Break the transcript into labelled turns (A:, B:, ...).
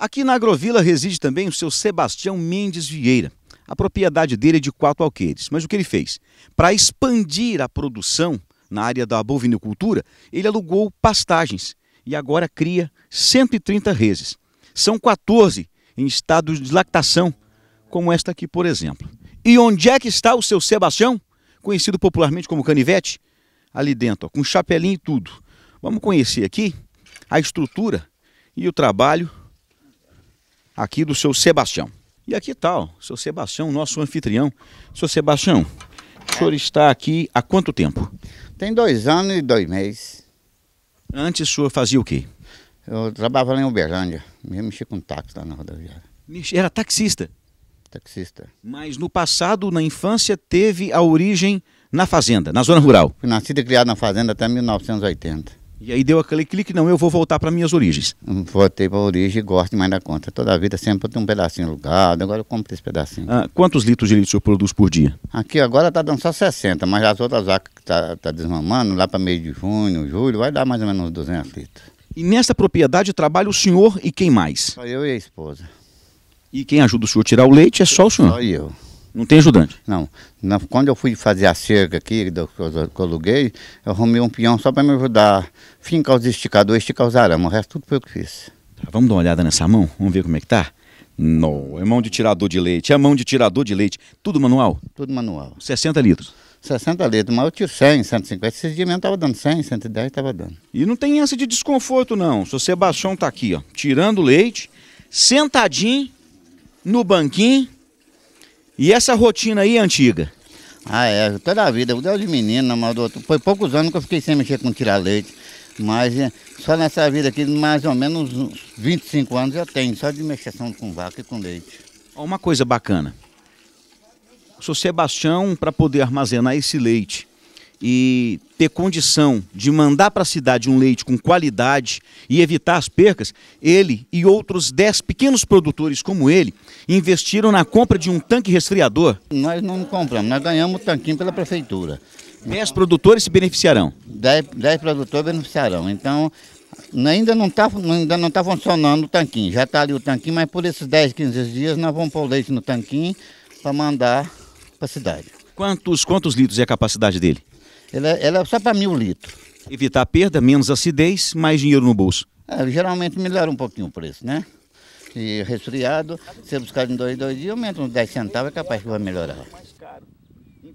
A: Aqui na Agrovila reside também o seu Sebastião Mendes Vieira. A propriedade dele é de quatro alqueires. Mas o que ele fez? Para expandir a produção na área da bovinicultura, ele alugou pastagens e agora cria 130 reses. São 14 em estado de lactação, como esta aqui, por exemplo. E onde é que está o seu Sebastião? Conhecido popularmente como canivete? Ali dentro, ó, com chapelinho e tudo. Vamos conhecer aqui a estrutura e o trabalho aqui do seu Sebastião. E aqui tal, tá, o seu Sebastião, nosso anfitrião. Seu Sebastião, o senhor está aqui há quanto tempo? Tem dois anos e dois meses. Antes o senhor fazia o quê? Eu trabalhava lá em Uberlândia, eu mexia com táxi lá na rodoviária. Era taxista? Taxista. Mas no passado, na infância, teve a origem na fazenda, na zona rural? Fui nascido e criado na fazenda até 1980. E aí deu aquele clique, não, eu vou voltar para minhas
B: origens. Hum, voltei para a origem e gosto mais da conta. Toda a vida sempre tem um pedacinho alugado, agora eu compro esse pedacinho.
A: Ah, quantos litros de leite o senhor produz por dia?
B: Aqui agora está dando só 60, mas as outras vacas que estão tá, tá desmamando, lá para meio de
A: junho, julho, vai dar mais ou menos 200 litros. E nessa propriedade trabalha o senhor e quem mais?
B: Só eu e a esposa.
A: E quem ajuda o senhor a tirar o leite é só o senhor? Só eu. Não tem ajudante?
B: Não. Quando eu fui fazer a cerca aqui, que eu, que eu aluguei, eu arrumei um peão só para
A: me ajudar. Fincar os esticadores, esticar os arames. O resto tudo foi eu que fiz. Tá, vamos dar uma olhada nessa mão? Vamos ver como é que tá? Não, é mão de tirador de leite, é mão de tirador de leite. Tudo manual? Tudo manual. 60 litros? 60 litros, mas eu tinha 100, 150. Esses dias mesmo estava dando 100, 110 estava dando. E não tem essa de desconforto não. seu Sebastião tá aqui, ó, tirando leite, sentadinho no banquinho e essa rotina aí
B: antiga? Ah, é, toda a vida, de menino, mas foi poucos anos que eu fiquei sem mexer com tirar leite. Mas é, só nessa vida aqui, mais ou menos uns 25 anos eu
A: tenho, só de mexer com vaca e com leite. Uma coisa bacana. O Sebastião, para poder armazenar esse leite, e ter condição de mandar para a cidade um leite com qualidade e evitar as percas, ele e outros 10 pequenos produtores como ele investiram na compra de um tanque resfriador. Nós não compramos, nós ganhamos o tanquinho pela prefeitura. 10 produtores se beneficiarão? 10, 10
B: produtores beneficiarão. Então, ainda não está ainda não tá funcionando o tanquinho. Já está ali o tanquinho, mas por esses 10, 15 dias nós vamos pôr o leite no tanquinho para mandar para a cidade.
A: Quantos, quantos litros é a capacidade dele? Ela, ela é só para mil litros. Evitar perda, menos acidez, mais dinheiro no bolso. É, geralmente melhora um pouquinho o preço, né?
B: E resfriado, se buscar em dois, dois dias, aumenta uns 10 centavos, é capaz que vai melhorar.